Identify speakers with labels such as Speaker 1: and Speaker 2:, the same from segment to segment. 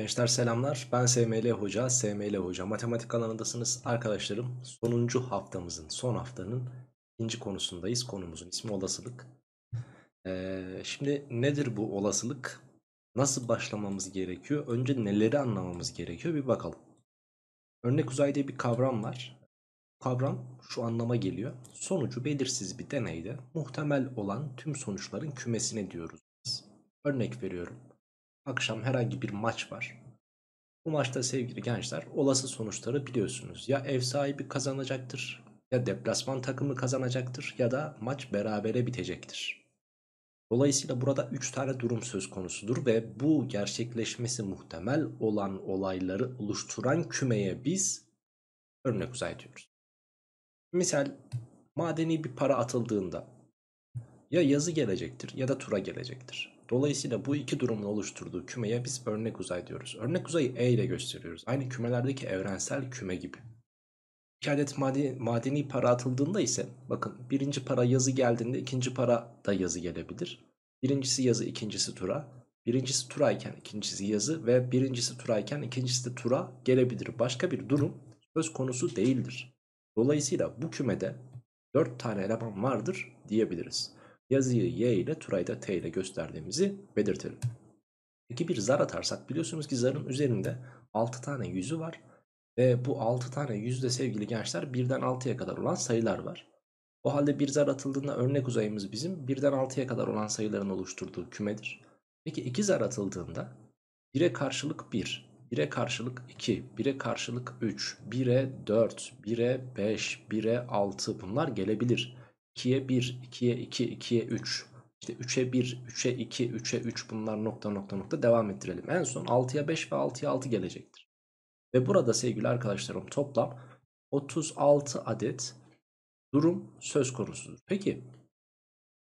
Speaker 1: Gençler selamlar. Ben SML Hoca, SML Hoca. Matematik alanındasınız arkadaşlarım. Sonuncu haftamızın, son haftanın ikinci konusundayız. Konumuzun ismi olasılık. Ee, şimdi nedir bu olasılık? Nasıl başlamamız gerekiyor? Önce neleri anlamamız gerekiyor? Bir bakalım. Örnek uzayda bir kavram var. Kavram şu anlama geliyor. Sonucu belirsiz bir deneyde muhtemel olan tüm sonuçların kümesine diyoruz Örnek veriyorum Akşam herhangi bir maç var. Bu maçta sevgili gençler olası sonuçları biliyorsunuz. Ya ev sahibi kazanacaktır ya deplasman takımı kazanacaktır ya da maç berabere bitecektir. Dolayısıyla burada 3 tane durum söz konusudur ve bu gerçekleşmesi muhtemel olan olayları oluşturan kümeye biz örnek uzay diyoruz. Misal madeni bir para atıldığında ya yazı gelecektir ya da tura gelecektir. Dolayısıyla bu iki durumun oluşturduğu kümeye biz örnek uzay diyoruz. Örnek uzayı E ile gösteriyoruz. Aynı kümelerdeki evrensel küme gibi. İki adet madeni, para atıldığında ise bakın birinci para yazı geldiğinde ikinci para da yazı gelebilir. Birincisi yazı ikincisi tura. Birincisi turayken ikincisi yazı ve birincisi turayken ikincisi de tura gelebilir. Başka bir durum söz konusu değildir. Dolayısıyla bu kümede 4 tane eleman vardır diyebiliriz yazıyı y ile Turay'ı da t ile gösterdiğimizi belirtelim. Peki bir zar atarsak biliyorsunuz ki zarın üzerinde 6 tane yüzü var. Ve bu 6 tane yüzde sevgili gençler 1'den 6'ya kadar olan sayılar var. O halde bir zar atıldığında örnek uzayımız bizim 1'den 6'ya kadar olan sayıların oluşturduğu kümedir. Peki 2 zar atıldığında 1'e karşılık 1, 1'e karşılık 2, 1'e karşılık 3, 1'e 4, 1'e 5, 1'e 6 bunlar gelebilir. 2'ye 1, 2'ye 2, 2'ye 3. İşte 3'e 1, 3'e 2, 3'e 3 bunlar nokta nokta nokta devam ettirelim. En son 6'ya 5 ve 6'ya 6 gelecektir. Ve burada sevgili arkadaşlarım toplam 36 adet durum söz konusudur. Peki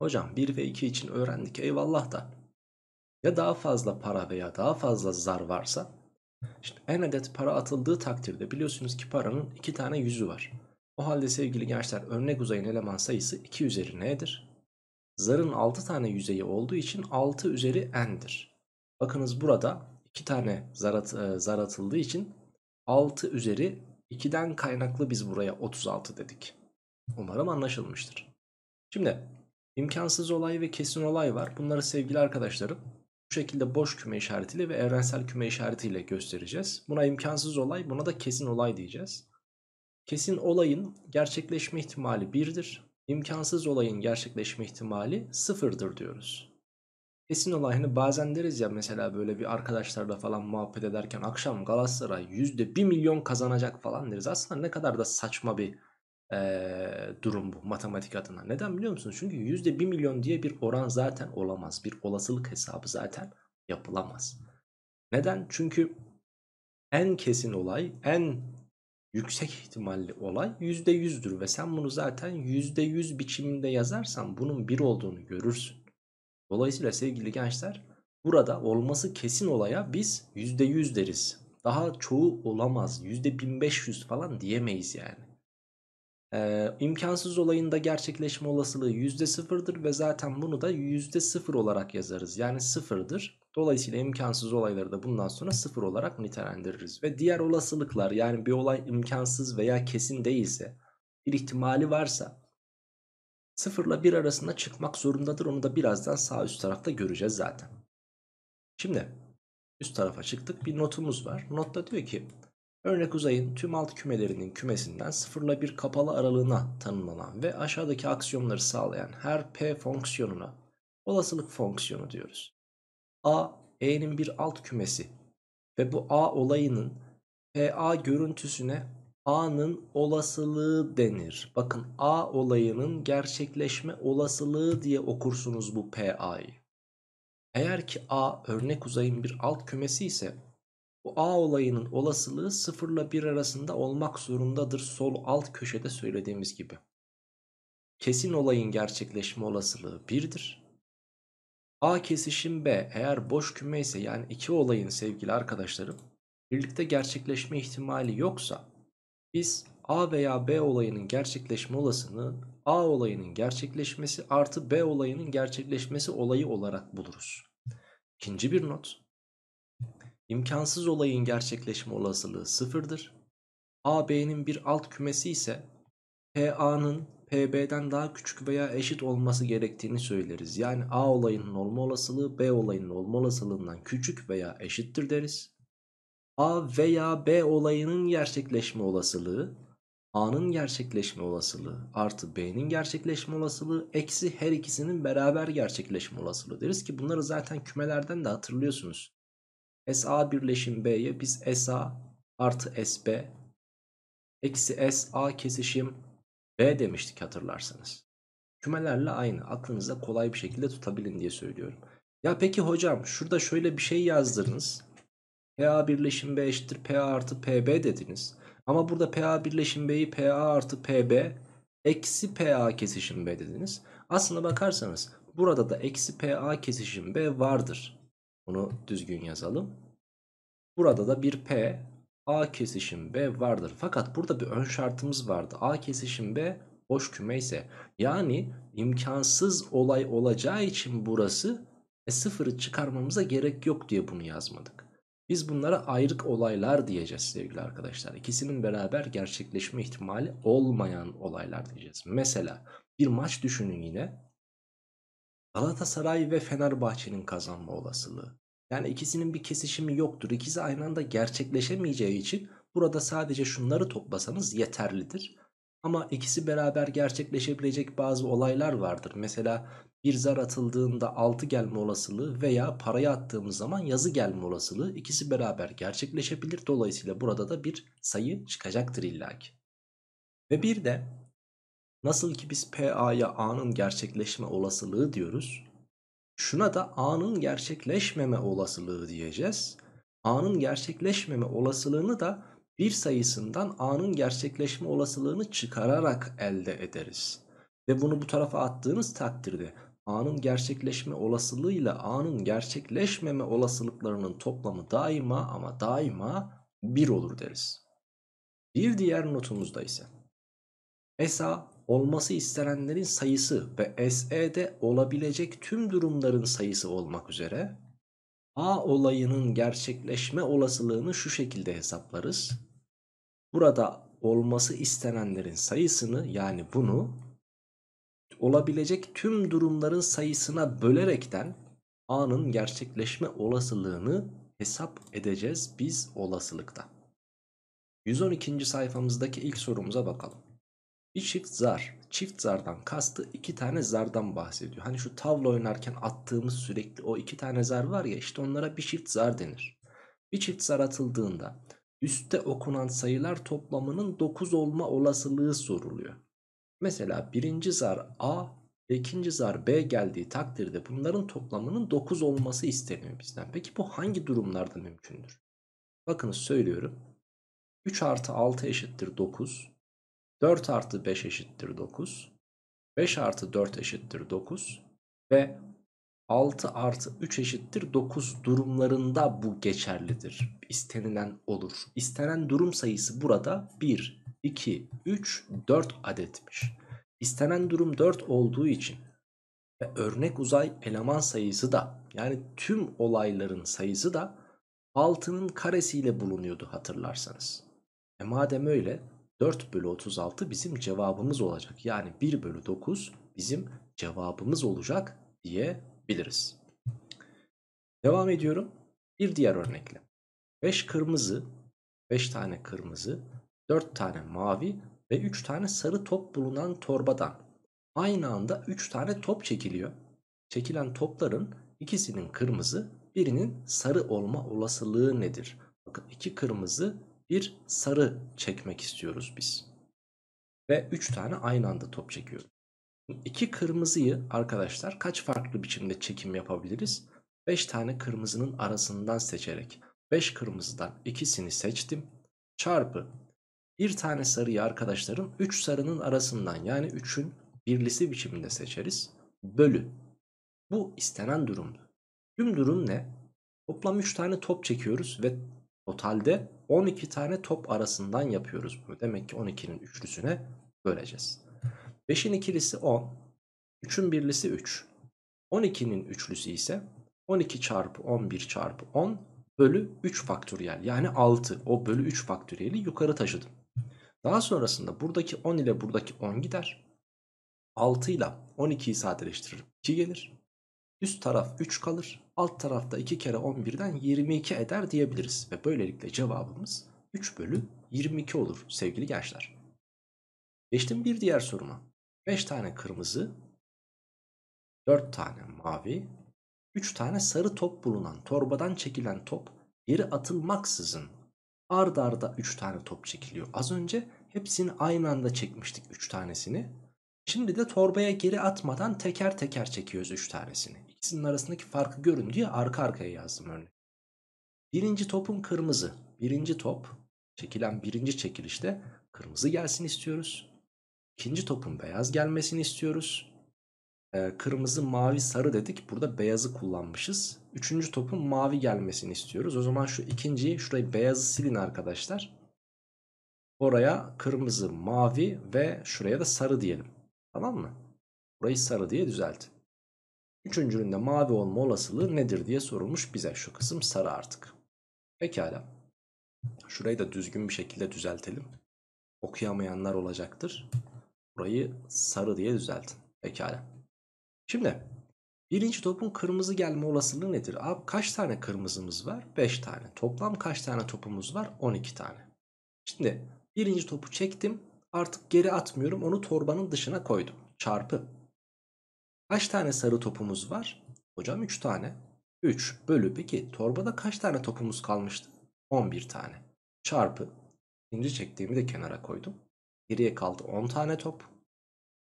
Speaker 1: hocam 1 ve 2 için öğrendik eyvallah da ya daha fazla para veya daha fazla zar varsa Şimdi en adet para atıldığı takdirde biliyorsunuz ki paranın iki tane yüzü var. O halde sevgili gençler örnek uzayın eleman sayısı 2 üzeri n'dir? Zarın 6 tane yüzeyi olduğu için 6 üzeri n'dir. Bakınız burada 2 tane zar, at, e, zar atıldığı için 6 üzeri 2'den kaynaklı biz buraya 36 dedik. Umarım anlaşılmıştır. Şimdi imkansız olay ve kesin olay var. Bunları sevgili arkadaşlarım bu şekilde boş küme işaretiyle ve evrensel küme işaretiyle göstereceğiz. Buna imkansız olay buna da kesin olay diyeceğiz. Kesin olayın gerçekleşme ihtimali 1'dir. İmkansız olayın gerçekleşme ihtimali 0'dır diyoruz. Kesin olay hani bazen deriz ya mesela böyle bir arkadaşlarla falan muhabbet ederken akşam Galatasaray %1 milyon kazanacak falan deriz. Aslında ne kadar da saçma bir ee, durum bu matematik adına. Neden biliyor musunuz? Çünkü %1 milyon diye bir oran zaten olamaz. Bir olasılık hesabı zaten yapılamaz. Neden? Çünkü en kesin olay, en yüksek ihtimalli olay %100'dür ve sen bunu zaten %100 biçiminde yazarsan bunun 1 olduğunu görürsün. Dolayısıyla sevgili gençler burada olması kesin olaya biz %100 deriz. Daha çoğu olamaz %1500 falan diyemeyiz yani. Ee, imkansız olayında gerçekleşme olasılığı %0'dır ve zaten bunu da %0 olarak yazarız. Yani 0'dır. Dolayısıyla imkansız olayları da bundan sonra 0 olarak nitelendiririz. Ve diğer olasılıklar yani bir olay imkansız veya kesin değilse bir ihtimali varsa 0 ile 1 arasında çıkmak zorundadır. Onu da birazdan sağ üst tarafta göreceğiz zaten. Şimdi üst tarafa çıktık. Bir notumuz var. Notta diyor ki Örnek uzayın tüm alt kümelerinin kümesinden sıfırla bir kapalı aralığına tanımlanan ve aşağıdaki aksiyonları sağlayan her p fonksiyonuna olasılık fonksiyonu diyoruz. A, e'nin bir alt kümesi ve bu a olayının pa görüntüsüne a'nın olasılığı denir. Bakın a olayının gerçekleşme olasılığı diye okursunuz bu pa'yı. Eğer ki a örnek uzayın bir alt kümesi ise bu A olayının olasılığı 0 ile 1 arasında olmak zorundadır sol alt köşede söylediğimiz gibi. Kesin olayın gerçekleşme olasılığı 1'dir. A kesişim B eğer boş küme ise yani iki olayın sevgili arkadaşlarım birlikte gerçekleşme ihtimali yoksa biz A veya B olayının gerçekleşme olasılığını A olayının gerçekleşmesi artı B olayının gerçekleşmesi olayı olarak buluruz. İkinci bir not imkansız olayın gerçekleşme olasılığı sıfırdır. AB'nin bir alt kümesi ise PA'nın PB'den daha küçük veya eşit olması gerektiğini söyleriz. Yani A olayının olma olasılığı B olayının olma olasılığından küçük veya eşittir deriz. A veya B olayının gerçekleşme olasılığı A'nın gerçekleşme olasılığı artı B'nin gerçekleşme olasılığı eksi her ikisinin beraber gerçekleşme olasılığı deriz ki bunları zaten kümelerden de hatırlıyorsunuz. SA birleşim B'ye biz SA artı SB eksi SA kesişim B demiştik hatırlarsanız. Kümelerle aynı aklınızda kolay bir şekilde tutabilin diye söylüyorum. Ya peki hocam şurada şöyle bir şey yazdınız. PA birleşim B eşittir PA artı PB dediniz. Ama burada PA birleşim B'yi PA artı PB eksi PA kesişim B dediniz. Aslına bakarsanız burada da eksi PA kesişim B vardır. Bunu düzgün yazalım. Burada da bir P A kesişim B vardır. Fakat burada bir ön şartımız vardı. A kesişim B boş küme ise yani imkansız olay olacağı için burası e sıfırı çıkarmamıza gerek yok diye bunu yazmadık. Biz bunlara ayrık olaylar diyeceğiz sevgili arkadaşlar. İkisinin beraber gerçekleşme ihtimali olmayan olaylar diyeceğiz. Mesela bir maç düşünün yine. Galatasaray ve Fenerbahçe'nin kazanma olasılığı. Yani ikisinin bir kesişimi yoktur. İkisi aynı anda gerçekleşemeyeceği için burada sadece şunları toplasanız yeterlidir. Ama ikisi beraber gerçekleşebilecek bazı olaylar vardır. Mesela bir zar atıldığında altı gelme olasılığı veya parayı attığımız zaman yazı gelme olasılığı ikisi beraber gerçekleşebilir. Dolayısıyla burada da bir sayı çıkacaktır illaki. Ve bir de Nasıl ki biz PA'ya A'nın gerçekleşme olasılığı diyoruz. Şuna da A'nın gerçekleşmeme olasılığı diyeceğiz. A'nın gerçekleşmeme olasılığını da bir sayısından A'nın gerçekleşme olasılığını çıkararak elde ederiz. Ve bunu bu tarafa attığınız takdirde A'nın gerçekleşme olasılığı ile A'nın gerçekleşmeme olasılıklarının toplamı daima ama daima 1 olur deriz. Bir diğer notumuzda ise ESA olması istenenlerin sayısı ve SE'de olabilecek tüm durumların sayısı olmak üzere A olayının gerçekleşme olasılığını şu şekilde hesaplarız. Burada olması istenenlerin sayısını yani bunu olabilecek tüm durumların sayısına bölerekten A'nın gerçekleşme olasılığını hesap edeceğiz biz olasılıkta. 112. sayfamızdaki ilk sorumuza bakalım. Bir çift zar. Çift zardan kastı iki tane zardan bahsediyor. Hani şu tavla oynarken attığımız sürekli o iki tane zar var ya işte onlara bir çift zar denir. Bir çift zar atıldığında üstte okunan sayılar toplamının 9 olma olasılığı soruluyor. Mesela birinci zar A ve ikinci zar B geldiği takdirde bunların toplamının 9 olması isteniyor bizden. Peki bu hangi durumlarda mümkündür? Bakınız söylüyorum. 3 artı 6 eşittir 9. 4 artı 5 eşittir 9. 5 artı 4 eşittir 9. Ve 6 artı 3 eşittir 9 durumlarında bu geçerlidir. İstenilen olur. İstenen durum sayısı burada 1, 2, 3, 4 adetmiş. İstenen durum 4 olduğu için ve örnek uzay eleman sayısı da yani tüm olayların sayısı da 6'nın karesiyle bulunuyordu hatırlarsanız. E madem öyle 4 bölü 36 bizim cevabımız olacak. Yani 1 bölü 9 bizim cevabımız olacak diyebiliriz. Devam ediyorum. Bir diğer örnekle. 5 kırmızı, 5 tane kırmızı, 4 tane mavi ve 3 tane sarı top bulunan torbadan aynı anda 3 tane top çekiliyor. Çekilen topların ikisinin kırmızı, birinin sarı olma olasılığı nedir? Bakın iki kırmızı, bir sarı çekmek istiyoruz biz. Ve 3 tane aynı anda top çekiyoruz. İki kırmızıyı arkadaşlar kaç farklı biçimde çekim yapabiliriz? 5 tane kırmızının arasından seçerek 5 kırmızıdan ikisini seçtim. Çarpı bir tane sarıyı arkadaşlarım 3 sarının arasından yani 3'ün birlisi biçiminde seçeriz. Bölü. Bu istenen durumdu. Tüm durum ne? Toplam 3 tane top çekiyoruz ve totalde 12 tane top arasından yapıyoruz bunu. Demek ki 12'nin üçlüsüne böleceğiz. 5'in ikilisi 10. 3'ün birlisi 3. 12'nin üçlüsü ise 12 çarpı 11 çarpı 10 bölü 3 faktöriyel. Yani 6. O bölü 3 faktöriyeli yukarı taşıdım. Daha sonrasında buradaki 10 ile buradaki 10 gider. 6 ile 12'yi sadeleştiririm. 2 gelir. Üst taraf 3 kalır. Alt tarafta 2 kere 11'den 22 eder diyebiliriz. Ve böylelikle cevabımız 3 bölü 22 olur sevgili gençler. Geçtim bir diğer soruma. 5 tane kırmızı, 4 tane mavi, 3 tane sarı top bulunan torbadan çekilen top geri atılmaksızın ard arda 3 tane top çekiliyor. Az önce hepsini aynı anda çekmiştik 3 tanesini. Şimdi de torbaya geri atmadan teker teker çekiyoruz 3 tanesini ikisinin arasındaki farkı görün diye arka arkaya yazdım örneğin. Birinci topun kırmızı. Birinci top çekilen birinci çekilişte kırmızı gelsin istiyoruz. İkinci topun beyaz gelmesini istiyoruz. Ee, kırmızı, mavi, sarı dedik. Burada beyazı kullanmışız. Üçüncü topun mavi gelmesini istiyoruz. O zaman şu ikinciyi şurayı beyazı silin arkadaşlar. Oraya kırmızı, mavi ve şuraya da sarı diyelim. Tamam mı? Burayı sarı diye düzelt. Üçüncünün mavi olma olasılığı nedir diye sorulmuş bize. Şu kısım sarı artık. Pekala. Şurayı da düzgün bir şekilde düzeltelim. Okuyamayanlar olacaktır. Burayı sarı diye düzeltin. Pekala. Şimdi birinci topun kırmızı gelme olasılığı nedir? Abi kaç tane kırmızımız var? 5 tane. Toplam kaç tane topumuz var? 12 tane. Şimdi birinci topu çektim. Artık geri atmıyorum. Onu torbanın dışına koydum. Çarpı Kaç tane sarı topumuz var? Hocam 3 tane. 3 bölü peki torbada kaç tane topumuz kalmıştı? 11 tane. Çarpı ikinci çektiğimi de kenara koydum. Geriye kaldı 10 tane top.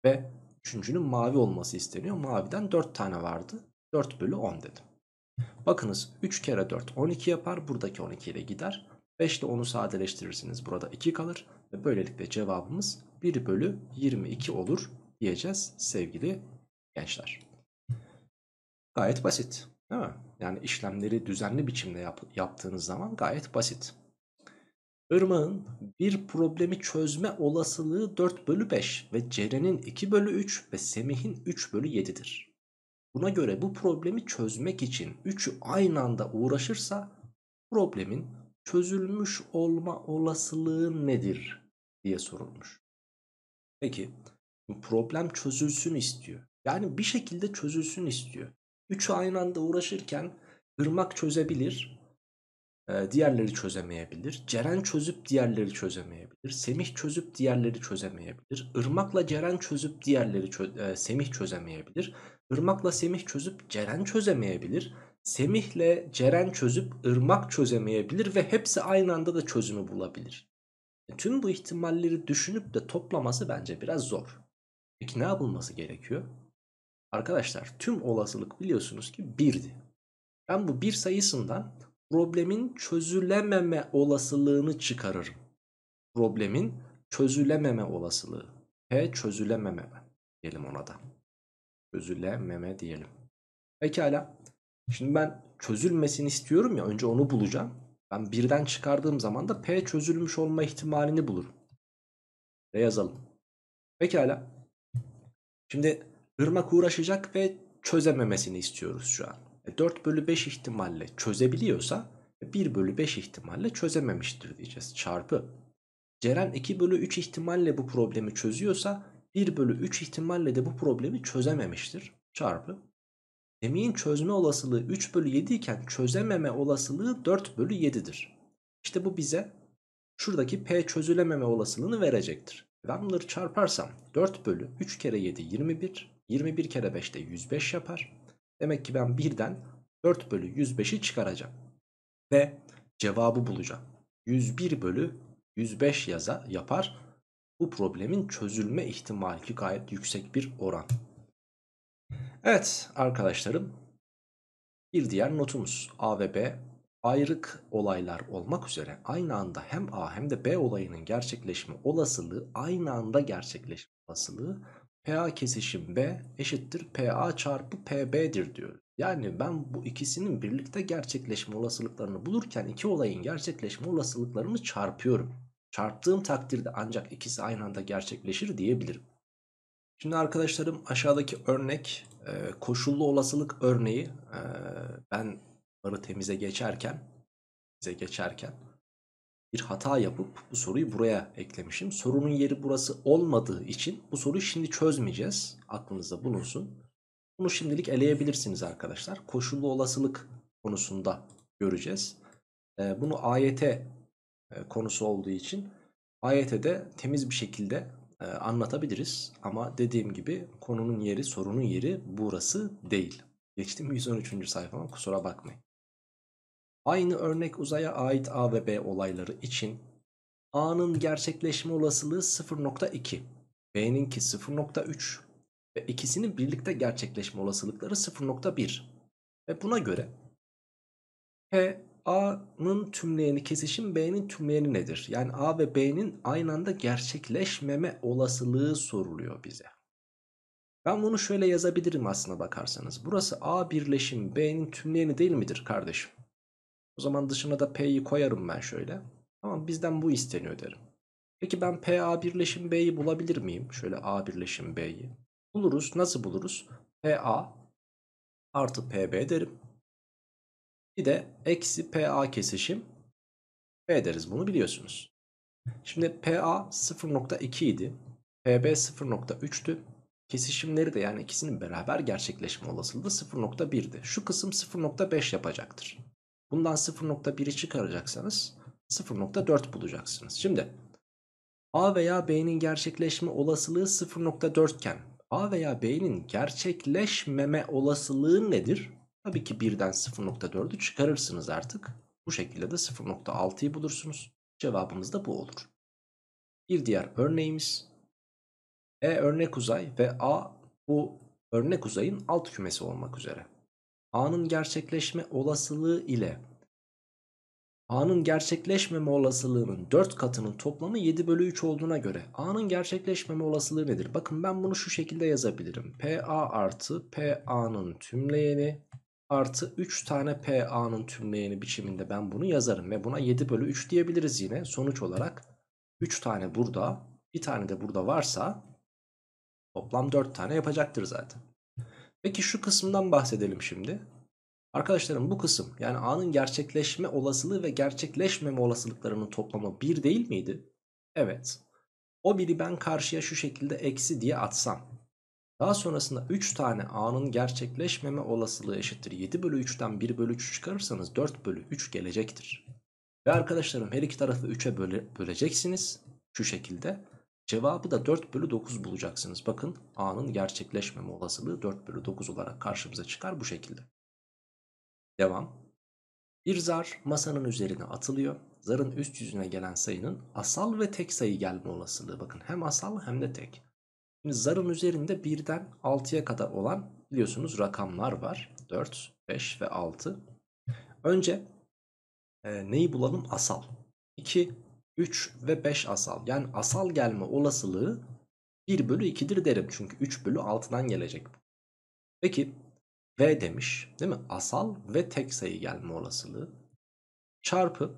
Speaker 1: Ve üçüncünün mavi olması isteniyor. Maviden 4 tane vardı. 4 bölü 10 dedim. Bakınız 3 kere 4 12 yapar. Buradaki 12 ile gider. 5 ile 10'u sadeleştirirsiniz. Burada 2 kalır. Ve böylelikle cevabımız 1 bölü 22 olur diyeceğiz sevgili gençler. Gayet basit değil mi? Yani işlemleri düzenli biçimde yap yaptığınız zaman gayet basit. Irmak'ın bir problemi çözme olasılığı 4 bölü 5 ve Ceren'in 2 bölü 3 ve Semih'in 3 bölü 7'dir. Buna göre bu problemi çözmek için 3'ü aynı anda uğraşırsa problemin çözülmüş olma olasılığı nedir diye sorulmuş. Peki problem çözülsün istiyor. Yani bir şekilde çözülsün istiyor. Üçü aynı anda uğraşırken Irmak çözebilir. E, diğerleri çözemeyebilir. Ceren çözüp diğerleri çözemeyebilir. Semih çözüp diğerleri çözemeyebilir. Irmak'la Ceren çözüp diğerleri çö e, Semih çözemeyebilir. Irmak'la Semih çözüp Ceren çözemeyebilir. Semih'le Ceren çözüp Irmak çözemeyebilir ve hepsi aynı anda da çözümü bulabilir. E, tüm bu ihtimalleri düşünüp de toplaması bence biraz zor. Peki ne yapılması gerekiyor? Arkadaşlar tüm olasılık biliyorsunuz ki 1'di. Ben bu 1 sayısından problemin çözülememe olasılığını çıkarırım. Problemin çözülememe olasılığı. P çözülememe diyelim ona da. Çözülememe diyelim. Pekala. Şimdi ben çözülmesini istiyorum ya önce onu bulacağım. Ben birden çıkardığım zaman da P çözülmüş olma ihtimalini bulurum. Ve yazalım. Pekala. Şimdi Irmak uğraşacak ve çözememesini istiyoruz şu an. 4 e, bölü 5 ihtimalle çözebiliyorsa 1 e, bölü 5 ihtimalle çözememiştir diyeceğiz çarpı. Ceren 2 bölü 3 ihtimalle bu problemi çözüyorsa 1 bölü 3 ihtimalle de bu problemi çözememiştir çarpı. Semih'in çözme olasılığı 3 bölü 7 iken çözememe olasılığı 4 bölü 7'dir. İşte bu bize şuradaki P çözülememe olasılığını verecektir. Ben bunları çarparsam 4 bölü 3 kere 7 21. 21 kere 5 de 105 yapar. Demek ki ben birden 4 bölü 105'i çıkaracağım. Ve cevabı bulacağım. 101 bölü 105 yaza yapar. Bu problemin çözülme ihtimali ki gayet yüksek bir oran. Evet arkadaşlarım. Bir diğer notumuz A ve B ayrık olaylar olmak üzere aynı anda hem A hem de B olayının gerçekleşme olasılığı aynı anda gerçekleşme olasılığı PA kesişim B eşittir PA çarpı PB'dir diyor. Yani ben bu ikisinin birlikte gerçekleşme olasılıklarını bulurken iki olayın gerçekleşme olasılıklarını çarpıyorum. Çarptığım takdirde ancak ikisi aynı anda gerçekleşir diyebilirim. Şimdi arkadaşlarım aşağıdaki örnek koşullu olasılık örneği ben Arı temize geçerken temize geçerken bir hata yapıp bu soruyu buraya eklemişim. Sorunun yeri burası olmadığı için bu soruyu şimdi çözmeyeceğiz. Aklınızda bulunsun. Bunu şimdilik eleyebilirsiniz arkadaşlar. Koşullu olasılık konusunda göreceğiz. Ee, bunu AYT e, konusu olduğu için AYT'de temiz bir şekilde e, anlatabiliriz. Ama dediğim gibi konunun yeri, sorunun yeri burası değil. Geçtim 113. sayfama kusura bakmayın. Aynı örnek uzaya ait A ve B olayları için A'nın gerçekleşme olasılığı 0.2, B'ninki 0.3 ve ikisinin birlikte gerçekleşme olasılıkları 0.1. Ve buna göre P A'nın tümleyeni kesişim B'nin tümleyeni nedir? Yani A ve B'nin aynı anda gerçekleşmeme olasılığı soruluyor bize. Ben bunu şöyle yazabilirim aslına bakarsanız. Burası A birleşim B'nin tümleyeni değil midir kardeşim? O zaman dışına da P'yi koyarım ben şöyle. Ama bizden bu isteniyor derim. Peki ben PA birleşim B'yi bulabilir miyim? Şöyle A birleşim B'yi. Buluruz. Nasıl buluruz? PA artı PB derim. Bir de eksi PA kesişim B deriz. Bunu biliyorsunuz. Şimdi PA 0.2 idi. PB 0.3'tü. Kesişimleri de yani ikisinin beraber gerçekleşme olasılığı 0.1'di. Şu kısım 0.5 yapacaktır. Bundan 0.1'i çıkaracaksanız 0.4 bulacaksınız. Şimdi A veya B'nin gerçekleşme olasılığı 0.4 iken A veya B'nin gerçekleşmeme olasılığı nedir? Tabii ki birden 0.4'ü çıkarırsınız artık. Bu şekilde de 0.6'yı bulursunuz. Cevabımız da bu olur. Bir diğer örneğimiz E örnek uzay ve A bu örnek uzayın alt kümesi olmak üzere. A'nın gerçekleşme olasılığı ile A'nın gerçekleşmeme olasılığının 4 katının toplamı 7 bölü 3 olduğuna göre A'nın gerçekleşmeme olasılığı nedir? Bakın ben bunu şu şekilde yazabilirim. PA artı PA'nın tümleyeni artı 3 tane PA'nın tümleyeni biçiminde ben bunu yazarım. Ve buna 7 bölü 3 diyebiliriz yine. Sonuç olarak 3 tane burada bir tane de burada varsa toplam 4 tane yapacaktır zaten. Peki şu kısımdan bahsedelim şimdi. Arkadaşlarım bu kısım yani A'nın gerçekleşme olasılığı ve gerçekleşmeme olasılıklarının toplamı 1 değil miydi? Evet. O biri ben karşıya şu şekilde eksi diye atsam. Daha sonrasında 3 tane A'nın gerçekleşmeme olasılığı eşittir. 7 bölü 3'ten 1 bölü 3 çıkarırsanız 4 bölü 3 gelecektir. Ve arkadaşlarım her iki tarafı 3'e böle, böleceksiniz. Şu şekilde. Cevabı da 4 bölü 9 bulacaksınız. Bakın A'nın gerçekleşmeme olasılığı 4 bölü 9 olarak karşımıza çıkar bu şekilde. Devam. Bir zar masanın üzerine atılıyor. Zarın üst yüzüne gelen sayının asal ve tek sayı gelme olasılığı. Bakın hem asal hem de tek. Şimdi zarın üzerinde 1'den 6'ya kadar olan biliyorsunuz rakamlar var. 4, 5 ve 6. Önce e, neyi bulalım? Asal. 2, 3 ve 5 asal. Yani asal gelme olasılığı 1 bölü 2'dir derim. Çünkü 3 bölü 6'dan gelecek. Peki V demiş değil mi? Asal ve tek sayı gelme olasılığı. Çarpı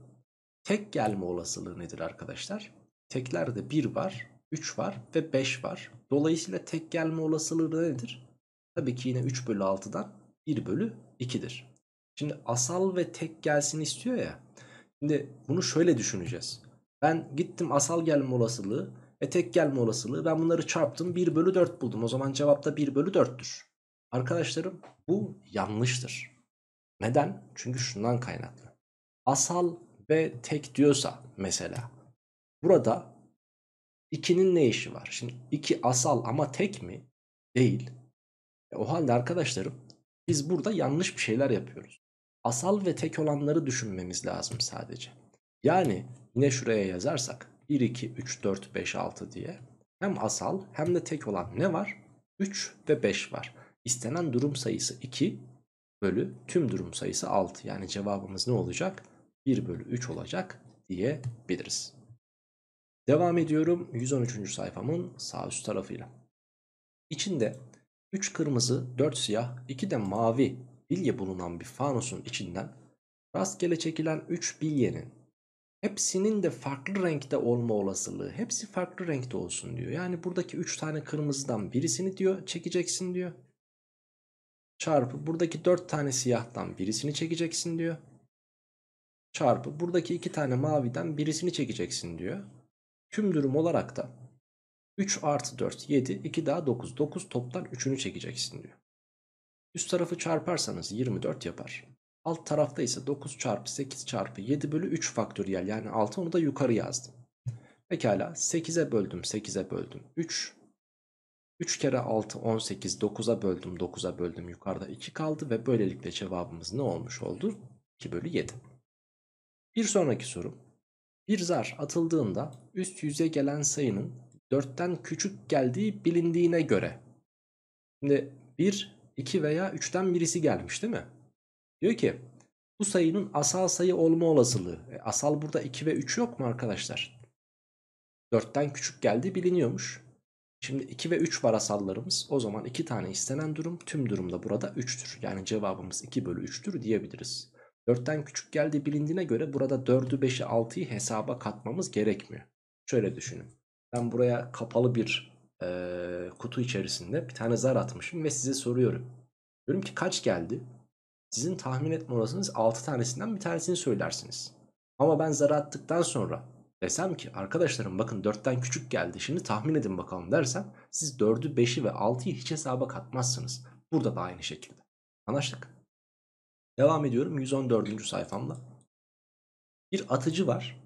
Speaker 1: tek gelme olasılığı nedir arkadaşlar? Teklerde 1 var, 3 var ve 5 var. Dolayısıyla tek gelme olasılığı nedir? Tabii ki yine 3 bölü 6'dan 1 bölü 2'dir. Şimdi asal ve tek gelsin istiyor ya. Şimdi bunu şöyle düşüneceğiz. Ben gittim asal gelme olasılığı ve tek gelme olasılığı ben bunları çarptım 1 bölü 4 buldum. O zaman cevap da 1 bölü 4'tür. Arkadaşlarım bu yanlıştır. Neden? Çünkü şundan kaynaklı. Asal ve tek diyorsa mesela burada ikinin ne işi var? Şimdi iki asal ama tek mi? Değil. E, o halde arkadaşlarım biz burada yanlış bir şeyler yapıyoruz. Asal ve tek olanları düşünmemiz lazım sadece. Yani yine şuraya yazarsak 1, 2, 3, 4, 5, 6 diye hem asal hem de tek olan ne var? 3 ve 5 var. İstenen durum sayısı 2 bölü tüm durum sayısı 6. Yani cevabımız ne olacak? 1 bölü 3 olacak diyebiliriz. Devam ediyorum 113. sayfamın sağ üst tarafıyla. İçinde 3 kırmızı, 4 siyah, 2 de mavi bilye bulunan bir fanusun içinden rastgele çekilen 3 bilyenin hepsinin de farklı renkte olma olasılığı hepsi farklı renkte olsun diyor. Yani buradaki 3 tane kırmızıdan birisini diyor çekeceksin diyor çarpı buradaki 4 tane siyahtan birisini çekeceksin diyor. Çarpı buradaki 2 tane maviden birisini çekeceksin diyor. Tüm durum olarak da 3 artı 4 7 2 daha 9 9 toptan 3'ünü çekeceksin diyor. Üst tarafı çarparsanız 24 yapar. Alt tarafta ise 9 çarpı 8 çarpı 7 bölü 3 faktöriyel yani 6 onu da yukarı yazdım. Pekala 8'e böldüm 8'e böldüm 3 3 kere 6 18 9'a böldüm 9'a böldüm yukarıda 2 kaldı ve böylelikle cevabımız ne olmuş oldu? 2 bölü 7. Bir sonraki soru. Bir zar atıldığında üst yüze gelen sayının 4'ten küçük geldiği bilindiğine göre. Şimdi 1, 2 veya 3'ten birisi gelmiş değil mi? Diyor ki bu sayının asal sayı olma olasılığı. E, asal burada 2 ve 3 yok mu arkadaşlar? 4'ten küçük geldiği biliniyormuş. Şimdi 2 ve 3 var O zaman 2 tane istenen durum tüm durumda burada 3'tür. Yani cevabımız 2 bölü 3'tür diyebiliriz. 4'ten küçük geldi bilindiğine göre burada 4'ü 5'i 6'yı hesaba katmamız gerekmiyor. Şöyle düşünün. Ben buraya kapalı bir e, kutu içerisinde bir tane zar atmışım ve size soruyorum. Diyorum ki kaç geldi? Sizin tahmin etme olasınız 6 tanesinden bir tanesini söylersiniz. Ama ben zar attıktan sonra Desem ki arkadaşlarım bakın 4'ten küçük geldi şimdi tahmin edin bakalım dersem siz 4'ü 5'i ve 6'yı hiç hesaba katmazsınız. Burada da aynı şekilde. Anlaştık. Devam ediyorum 114. sayfamla. Bir atıcı var.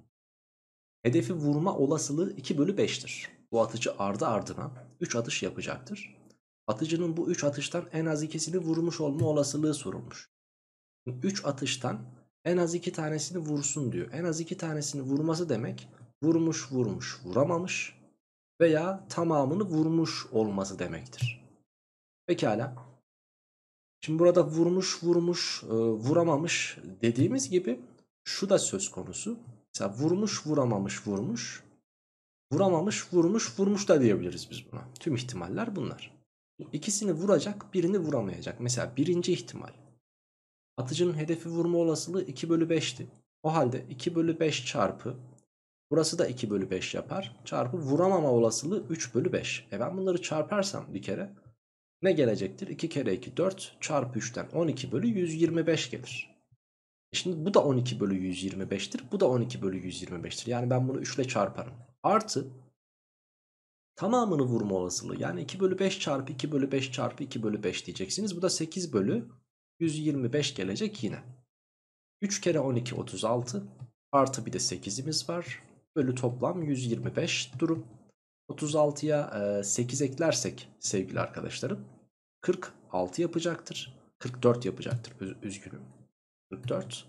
Speaker 1: Hedefi vurma olasılığı 2 bölü 5'tir. Bu atıcı ardı ardına 3 atış yapacaktır. Atıcının bu 3 atıştan en az ikisini vurmuş olma olasılığı sorulmuş. 3 atıştan en az iki tanesini vursun diyor. En az iki tanesini vurması demek vurmuş vurmuş vuramamış veya tamamını vurmuş olması demektir. Pekala. Şimdi burada vurmuş vurmuş e, vuramamış dediğimiz gibi şu da söz konusu. Mesela vurmuş vuramamış vurmuş vuramamış vurmuş vurmuş da diyebiliriz biz buna. Tüm ihtimaller bunlar. İkisini vuracak birini vuramayacak. Mesela birinci ihtimal Atıcının hedefi vurma olasılığı 2 bölü 5'ti. O halde 2 bölü 5 çarpı burası da 2 bölü 5 yapar. Çarpı vuramama olasılığı 3 bölü 5. E ben bunları çarparsam bir kere ne gelecektir? 2 kere 2 4 çarpı 3'ten 12 bölü 125 gelir. E, şimdi bu da 12 bölü 125'tir. Bu da 12 bölü 125'tir. Yani ben bunu 3 ile çarparım. Artı tamamını vurma olasılığı. Yani 2 bölü 5 çarpı 2 bölü 5 çarpı 2 bölü 5 diyeceksiniz. Bu da 8 bölü 125 gelecek yine. 3 kere 12 36 artı bir de 8'imiz var. Bölü toplam 125 durum. 36'ya 8 e, eklersek sevgili arkadaşlarım 46 yapacaktır. 44 yapacaktır üzgünüm. 44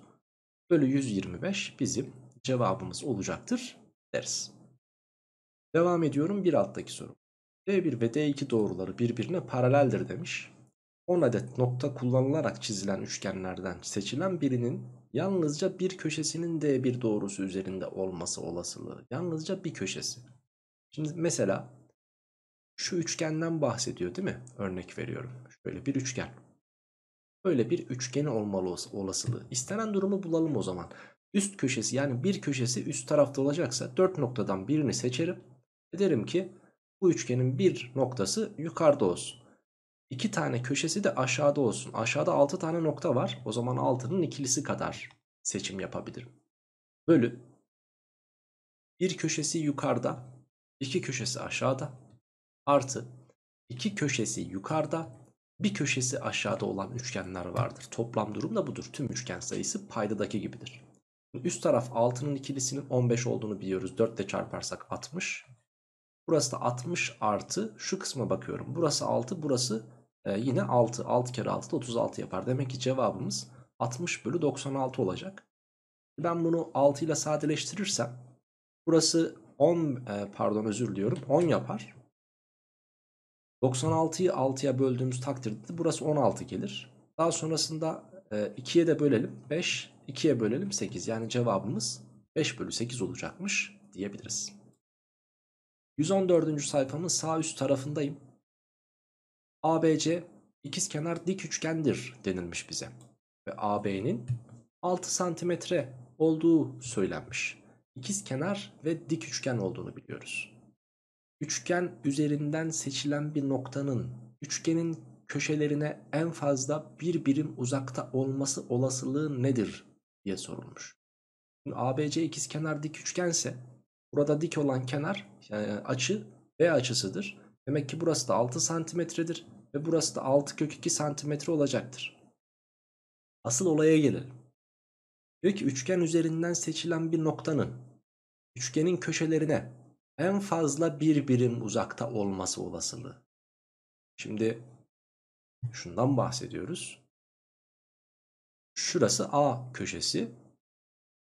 Speaker 1: bölü 125 bizim cevabımız olacaktır deriz. Devam ediyorum bir alttaki soru. D1 ve D2 doğruları birbirine paraleldir demiş. 10 adet nokta kullanılarak çizilen üçgenlerden seçilen birinin yalnızca bir köşesinin de bir doğrusu üzerinde olması olasılığı. Yalnızca bir köşesi. Şimdi mesela şu üçgenden bahsediyor değil mi? Örnek veriyorum. Şöyle bir üçgen. Böyle bir üçgeni olmalı olasılığı. İstenen durumu bulalım o zaman. Üst köşesi yani bir köşesi üst tarafta olacaksa 4 noktadan birini seçerim. Derim ki bu üçgenin bir noktası yukarıda olsun. 2 tane köşesi de aşağıda olsun. Aşağıda 6 tane nokta var. O zaman 6'nın ikilisi kadar seçim yapabilirim. Bölü. Bir köşesi yukarıda. iki köşesi aşağıda. Artı. iki köşesi yukarıda. Bir köşesi aşağıda olan üçgenler vardır. Toplam durum da budur. Tüm üçgen sayısı paydadaki gibidir. Üst taraf 6'nın ikilisinin 15 olduğunu biliyoruz. 4 ile çarparsak 60. Burası da 60 artı şu kısma bakıyorum. Burası 6 burası ee, yine 6. 6 kere 6 da 36 yapar. Demek ki cevabımız 60 bölü 96 olacak. Ben bunu 6 ile sadeleştirirsem burası 10 e, pardon özür diliyorum 10 yapar. 96'yı 6'ya böldüğümüz takdirde burası 16 gelir. Daha sonrasında 2'ye e, de bölelim 5, 2'ye bölelim 8 yani cevabımız 5 bölü 8 olacakmış diyebiliriz. 114. sayfamın sağ üst tarafındayım. ABC ikizkenar dik üçgendir denilmiş bize. Ve AB'nin 6 santimetre olduğu söylenmiş. İkizkenar ve dik üçgen olduğunu biliyoruz. Üçgen üzerinden seçilen bir noktanın üçgenin köşelerine en fazla bir birim uzakta olması olasılığı nedir diye sorulmuş. Şimdi ABC ikizkenar dik üçgense burada dik olan kenar yani açı B açısıdır. Demek ki burası da 6 santimetredir ve burası da 6 kök 2 santimetre olacaktır. Asıl olaya gelelim. Diyor ki üçgen üzerinden seçilen bir noktanın üçgenin köşelerine en fazla bir birim uzakta olması olasılığı. Şimdi şundan bahsediyoruz. Şurası A köşesi.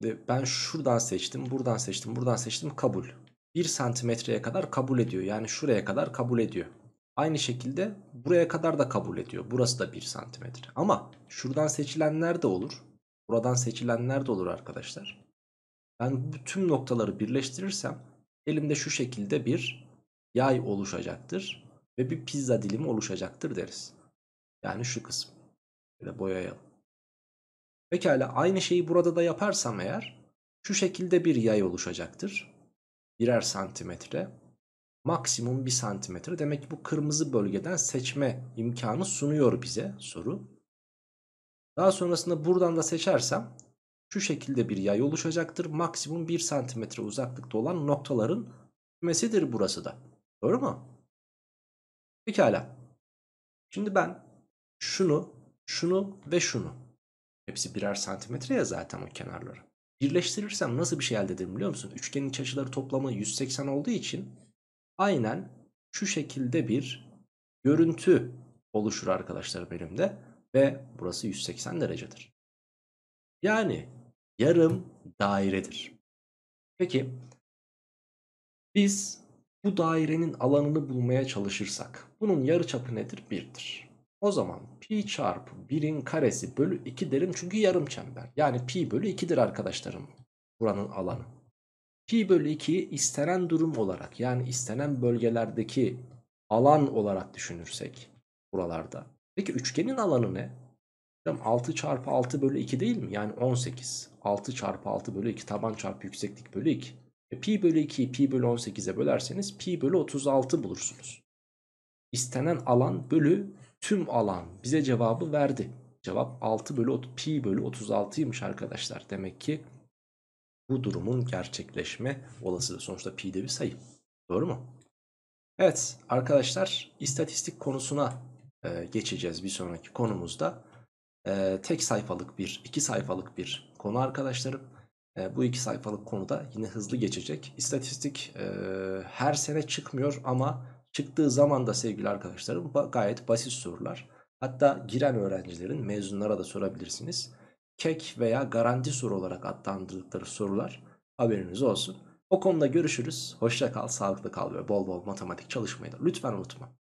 Speaker 1: Ve ben şuradan seçtim, buradan seçtim, buradan seçtim kabul. 1 santimetreye kadar kabul ediyor. Yani şuraya kadar kabul ediyor. Aynı şekilde buraya kadar da kabul ediyor. Burası da 1 santimetre. Ama şuradan seçilenler de olur. Buradan seçilenler de olur arkadaşlar. Ben bu tüm noktaları birleştirirsem elimde şu şekilde bir yay oluşacaktır. Ve bir pizza dilimi oluşacaktır deriz. Yani şu kısım. Böyle boyayalım. Pekala aynı şeyi burada da yaparsam eğer şu şekilde bir yay oluşacaktır birer santimetre maksimum bir santimetre. Demek ki bu kırmızı bölgeden seçme imkanı sunuyor bize soru. Daha sonrasında buradan da seçersem şu şekilde bir yay oluşacaktır. Maksimum bir santimetre uzaklıkta olan noktaların kümesidir burası da. Doğru mu? Pekala. Şimdi ben şunu, şunu ve şunu. Hepsi birer santimetre ya zaten o kenarları. Birleştirirsem nasıl bir şey elde ederim biliyor musun? Üçgenin iç açıları toplamı 180 olduğu için aynen şu şekilde bir görüntü oluşur arkadaşlar benim de. Ve burası 180 derecedir. Yani yarım dairedir. Peki biz bu dairenin alanını bulmaya çalışırsak bunun yarıçapı nedir? 1'dir. O zaman pi çarpı 1'in karesi bölü 2 derim çünkü yarım çember. Yani pi bölü 2'dir arkadaşlarım buranın alanı. Pi bölü 2'yi istenen durum olarak yani istenen bölgelerdeki alan olarak düşünürsek buralarda. Peki üçgenin alanı ne? 6 çarpı 6 bölü 2 değil mi? Yani 18. 6 çarpı 6 bölü 2 taban çarpı yükseklik bölü 2. E, pi bölü 2'yi pi bölü 18'e bölerseniz pi bölü 36 bulursunuz. İstenen alan bölü tüm alan bize cevabı verdi. Cevap 6 bölü pi bölü 36'ymış arkadaşlar. Demek ki bu durumun gerçekleşme olasılığı sonuçta pi de bir sayı. Doğru mu? Evet arkadaşlar istatistik konusuna e, geçeceğiz bir sonraki konumuzda. E, tek sayfalık bir, iki sayfalık bir konu arkadaşlarım. E, bu iki sayfalık konuda yine hızlı geçecek. İstatistik e, her sene çıkmıyor ama Çıktığı zaman da sevgili arkadaşlarım gayet basit sorular. Hatta giren öğrencilerin mezunlara da sorabilirsiniz. Kek veya garanti soru olarak adlandırdıkları sorular haberiniz olsun. O konuda görüşürüz. Hoşça kal, sağlıklı kal ve bol bol matematik çalışmayı da lütfen unutma.